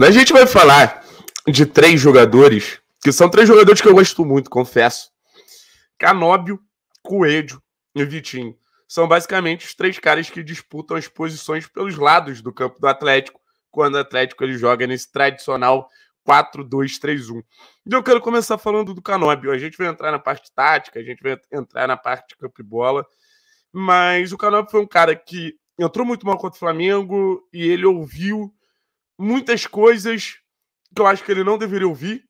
A gente vai falar de três jogadores, que são três jogadores que eu gosto muito, confesso. Canóbio, Coelho e Vitinho. São basicamente os três caras que disputam as posições pelos lados do campo do Atlético, quando o Atlético ele joga nesse tradicional 4-2-3-1. E eu quero começar falando do Canóbio. A gente vai entrar na parte tática, a gente vai entrar na parte de campo e bola, mas o Canóbio foi um cara que entrou muito mal contra o Flamengo e ele ouviu muitas coisas que eu acho que ele não deveria ouvir.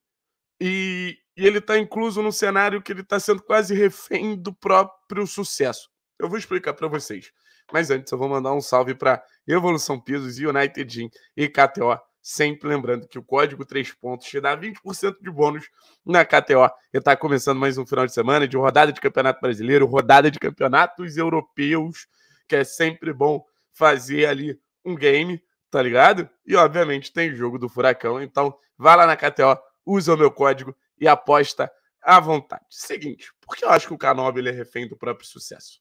E, e ele está incluso num cenário que ele está sendo quase refém do próprio sucesso. Eu vou explicar para vocês. Mas antes, eu vou mandar um salve para Evolução Pisos, United Gym e KTO. Sempre lembrando que o código 3 pontos te dá 20% de bônus na KTO. E está começando mais um final de semana de rodada de campeonato brasileiro, rodada de campeonatos europeus, que é sempre bom fazer ali um game tá ligado? E obviamente tem jogo do Furacão, então vai lá na KTO, usa o meu código e aposta à vontade. Seguinte, por que eu acho que o Canob ele é refém do próprio sucesso?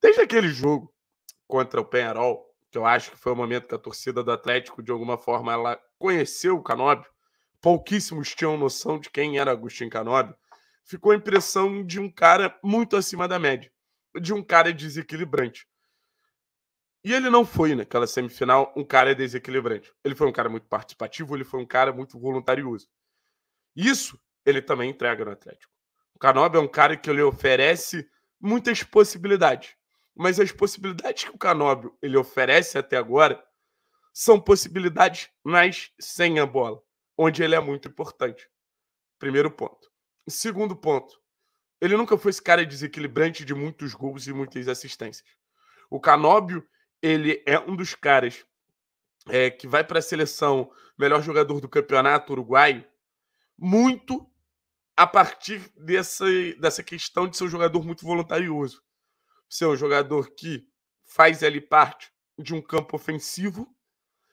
Desde aquele jogo contra o Penarol, que eu acho que foi o momento que a torcida do Atlético, de alguma forma, ela conheceu o Canob, pouquíssimos tinham noção de quem era Agostinho Canob, ficou a impressão de um cara muito acima da média, de um cara desequilibrante. E ele não foi naquela né? semifinal um cara é desequilibrante. Ele foi um cara muito participativo, ele foi um cara muito voluntarioso. Isso ele também entrega no Atlético. O Canobi é um cara que lhe oferece muitas possibilidades. Mas as possibilidades que o Canóbio ele oferece até agora são possibilidades nas sem a bola, onde ele é muito importante. Primeiro ponto. Segundo ponto, ele nunca foi esse cara desequilibrante de muitos gols e muitas assistências. O Canóbio ele é um dos caras é, que vai para a seleção melhor jogador do campeonato uruguaio, muito a partir dessa, dessa questão de ser um jogador muito voluntarioso. Ser um jogador que faz ali parte de um campo ofensivo,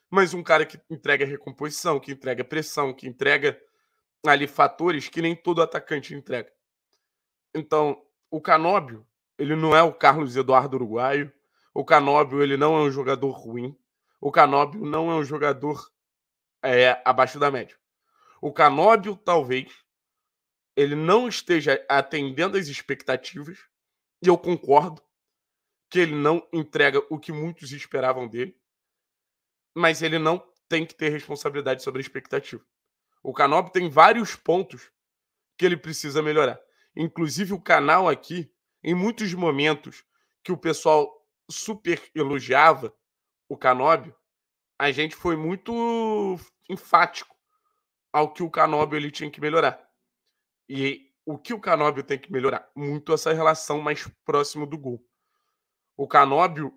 mas um cara que entrega recomposição, que entrega pressão, que entrega ali fatores que nem todo atacante entrega. Então, o Canóbio, ele não é o Carlos Eduardo Uruguaio, o Canóbio, ele não é um jogador ruim. O Canóbio não é um jogador é, abaixo da média. O Canóbio, talvez, ele não esteja atendendo às expectativas. E eu concordo que ele não entrega o que muitos esperavam dele. Mas ele não tem que ter responsabilidade sobre a expectativa. O Canóbio tem vários pontos que ele precisa melhorar. Inclusive, o canal aqui, em muitos momentos que o pessoal super elogiava o Canóbio, a gente foi muito enfático ao que o Canóbio ele tinha que melhorar. E o que o Canóbio tem que melhorar? Muito essa relação mais próximo do gol. O Canóbio,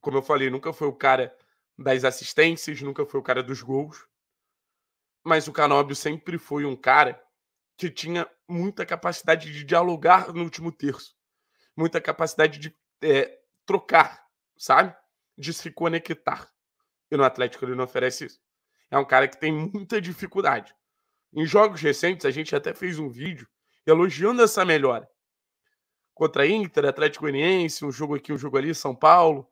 como eu falei, nunca foi o cara das assistências, nunca foi o cara dos gols. Mas o Canóbio sempre foi um cara que tinha muita capacidade de dialogar no último terço, muita capacidade de é, trocar, sabe? De se conectar. E no Atlético ele não oferece isso. É um cara que tem muita dificuldade. Em jogos recentes, a gente até fez um vídeo elogiando essa melhora. Contra Inter, Atlético Goianiense, um jogo aqui, um jogo ali, São Paulo.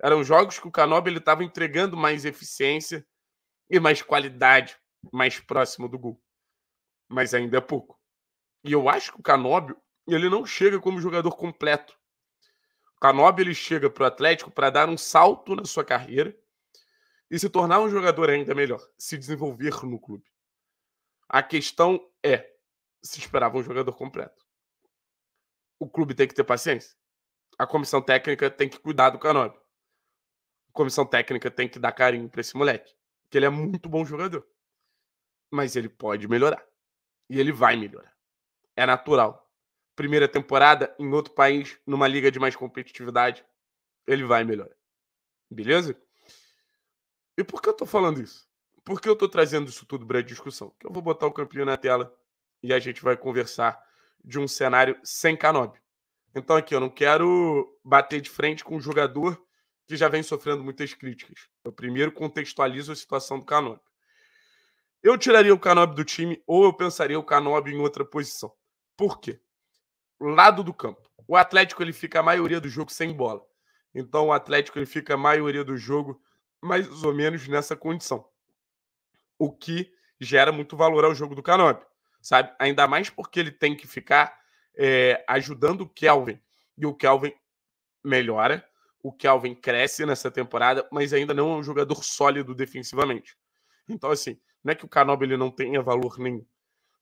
Eram jogos que o Canobi estava entregando mais eficiência e mais qualidade, mais próximo do gol. Mas ainda é pouco. E eu acho que o Canóbio, ele não chega como jogador completo Canobi ele chega para o Atlético para dar um salto na sua carreira e se tornar um jogador ainda melhor, se desenvolver no clube. A questão é se esperava um jogador completo. O clube tem que ter paciência. A comissão técnica tem que cuidar do Canobi. A comissão técnica tem que dar carinho para esse moleque, que ele é muito bom jogador. Mas ele pode melhorar. E ele vai melhorar. É natural primeira temporada em outro país, numa liga de mais competitividade, ele vai melhorar. Beleza? E por que eu tô falando isso? Por que eu tô trazendo isso tudo para discussão? Porque eu vou botar o campeão na tela e a gente vai conversar de um cenário sem Canobi. Então aqui, eu não quero bater de frente com um jogador que já vem sofrendo muitas críticas. Eu primeiro contextualizo a situação do Canobi. Eu tiraria o Canobi do time ou eu pensaria o Canobi em outra posição. Por quê? lado do campo. O Atlético ele fica a maioria do jogo sem bola. Então o Atlético ele fica a maioria do jogo mais ou menos nessa condição. O que gera muito valor ao jogo do Canóbio, sabe? Ainda mais porque ele tem que ficar é, ajudando o Kelvin. E o Kelvin melhora, o Kelvin cresce nessa temporada, mas ainda não é um jogador sólido defensivamente. Então, assim, não é que o Canóbio ele não tenha valor nenhum.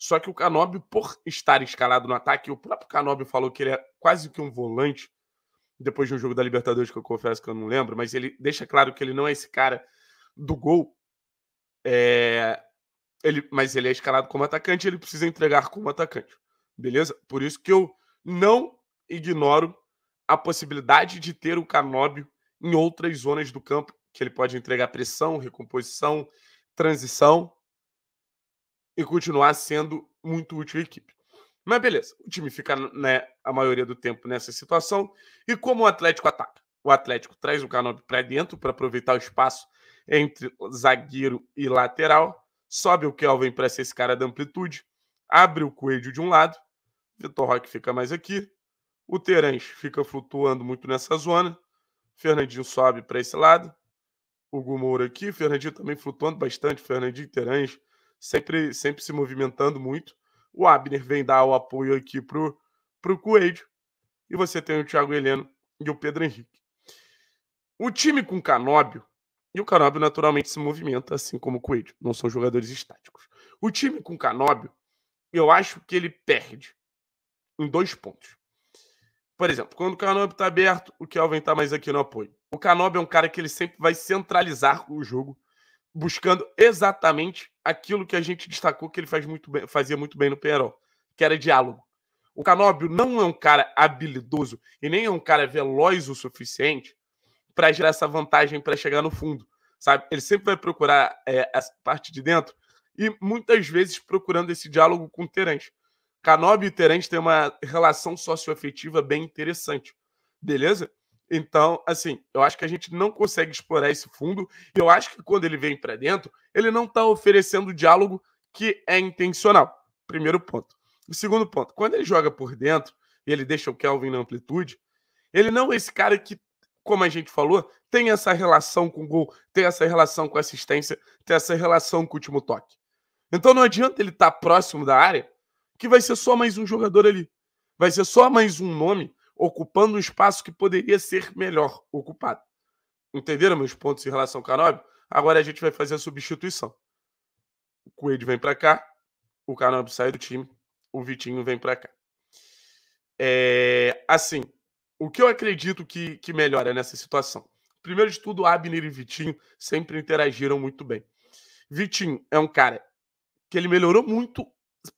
Só que o Canóbio, por estar escalado no ataque, o próprio Canóbio falou que ele é quase que um volante, depois de um jogo da Libertadores, que eu confesso que eu não lembro, mas ele deixa claro que ele não é esse cara do gol. É... Ele, mas ele é escalado como atacante, ele precisa entregar como atacante. Beleza? Por isso que eu não ignoro a possibilidade de ter o Canóbio em outras zonas do campo, que ele pode entregar pressão, recomposição, transição, e continuar sendo muito útil à equipe. Mas beleza, o time fica né, a maioria do tempo nessa situação. E como o Atlético ataca? O Atlético traz o Canobi para dentro para aproveitar o espaço entre zagueiro e lateral. Sobe o Kelvin para ser esse cara da amplitude. Abre o Coelho de um lado. Vitor Roque fica mais aqui. O Terãs fica flutuando muito nessa zona. Fernandinho sobe para esse lado. O Gumoura aqui. Fernandinho também flutuando bastante. Fernandinho e Terãs sempre, sempre se movimentando muito. O Abner vem dar o apoio aqui pro, pro Coelho. E você tem o Thiago Heleno e o Pedro Henrique. O time com Canóbio, e o Canóbio naturalmente se movimenta, assim como o Coelho, não são jogadores estáticos. O time com Canóbio, eu acho que ele perde em dois pontos. Por exemplo, quando o Canóbio está aberto, o Kelvin está mais aqui no apoio. O Canóbio é um cara que ele sempre vai centralizar o jogo buscando exatamente aquilo que a gente destacou que ele faz muito bem, fazia muito bem no Penarol, que era diálogo. O Canóbio não é um cara habilidoso e nem é um cara veloz o suficiente para gerar essa vantagem para chegar no fundo, sabe? Ele sempre vai procurar é, essa parte de dentro e muitas vezes procurando esse diálogo com o Terence. Canóbio e Terence têm uma relação socioafetiva bem interessante, beleza? Então, assim, eu acho que a gente não consegue explorar esse fundo. E eu acho que quando ele vem para dentro, ele não está oferecendo diálogo que é intencional. Primeiro ponto. O segundo ponto, quando ele joga por dentro e ele deixa o Kelvin na amplitude, ele não é esse cara que, como a gente falou, tem essa relação com gol, tem essa relação com assistência, tem essa relação com o último toque. Então não adianta ele estar tá próximo da área, que vai ser só mais um jogador ali. Vai ser só mais um nome ocupando um espaço que poderia ser melhor ocupado. Entenderam meus pontos em relação ao Canóbio? Agora a gente vai fazer a substituição. O Coelho vem para cá, o Canóbio sai do time, o Vitinho vem para cá. É, assim, o que eu acredito que, que melhora nessa situação? Primeiro de tudo, Abner e Vitinho sempre interagiram muito bem. Vitinho é um cara que ele melhorou muito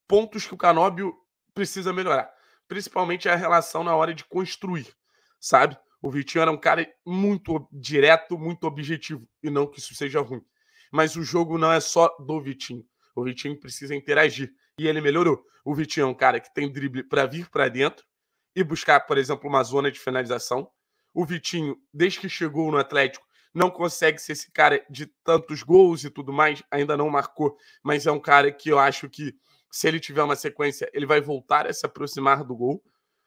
pontos que o Canóbio precisa melhorar principalmente a relação na hora de construir, sabe? O Vitinho era um cara muito direto, muito objetivo, e não que isso seja ruim. Mas o jogo não é só do Vitinho. O Vitinho precisa interagir e ele melhorou. O Vitinho é um cara que tem drible para vir para dentro e buscar, por exemplo, uma zona de finalização. O Vitinho, desde que chegou no Atlético, não consegue ser esse cara de tantos gols e tudo mais, ainda não marcou, mas é um cara que eu acho que se ele tiver uma sequência, ele vai voltar a se aproximar do gol,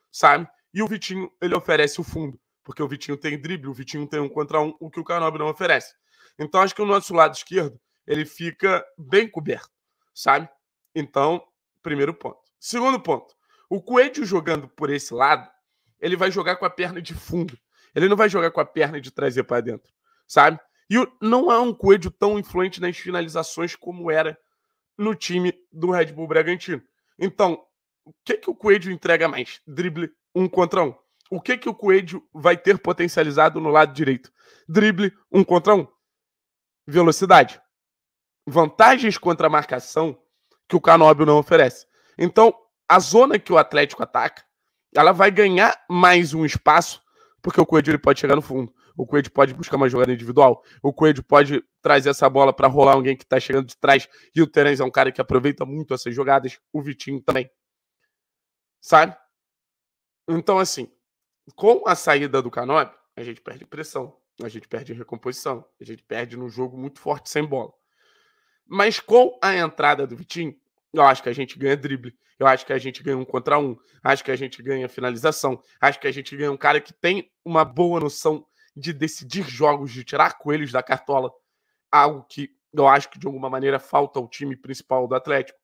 sabe? E o Vitinho, ele oferece o fundo, porque o Vitinho tem drible, o Vitinho tem um contra um, o que o Canobre não oferece. Então, acho que o nosso lado esquerdo, ele fica bem coberto, sabe? Então, primeiro ponto. Segundo ponto, o Coelho jogando por esse lado, ele vai jogar com a perna de fundo. Ele não vai jogar com a perna de trazer para dentro, sabe? E não é um Coelho tão influente nas finalizações como era no time do Red Bull Bragantino. Então, o que, que o Coelho entrega mais? Drible um contra um. O que, que o Coelho vai ter potencializado no lado direito? Drible um contra um. Velocidade. Vantagens contra a marcação que o Canóbio não oferece. Então, a zona que o Atlético ataca, ela vai ganhar mais um espaço, porque o Coelho ele pode chegar no fundo o Coelho pode buscar uma jogada individual, o Coelho pode trazer essa bola para rolar alguém que está chegando de trás, e o Terence é um cara que aproveita muito essas jogadas, o Vitinho também. Sabe? Então, assim, com a saída do Canob, a gente perde pressão, a gente perde recomposição, a gente perde num jogo muito forte sem bola. Mas com a entrada do Vitinho, eu acho que a gente ganha drible. Eu acho que a gente ganha um contra um. Acho que a gente ganha finalização. Acho que a gente ganha um cara que tem uma boa noção de decidir jogos, de tirar coelhos da cartola, algo que eu acho que de alguma maneira falta ao time principal do Atlético.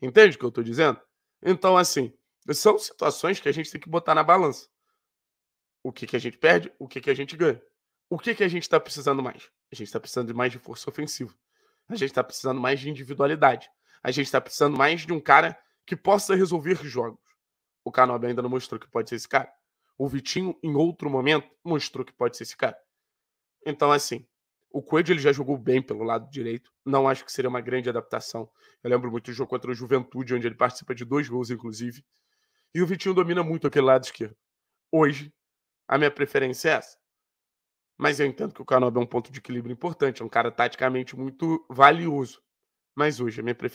Entende o que eu estou dizendo? Então, assim, são situações que a gente tem que botar na balança. O que, que a gente perde, o que, que a gente ganha. O que, que a gente está precisando mais? A gente está precisando de mais de força ofensiva. A gente está precisando mais de individualidade. A gente está precisando mais de um cara que possa resolver jogos. O Canob ainda não mostrou que pode ser esse cara. O Vitinho, em outro momento, mostrou que pode ser esse cara. Então, assim, o Coelho ele já jogou bem pelo lado direito. Não acho que seria uma grande adaptação. Eu lembro muito do jogo contra o Juventude, onde ele participa de dois gols, inclusive. E o Vitinho domina muito aquele lado esquerdo. Hoje, a minha preferência é essa. Mas eu entendo que o Canoba é um ponto de equilíbrio importante. É um cara taticamente muito valioso. Mas hoje, a minha preferência.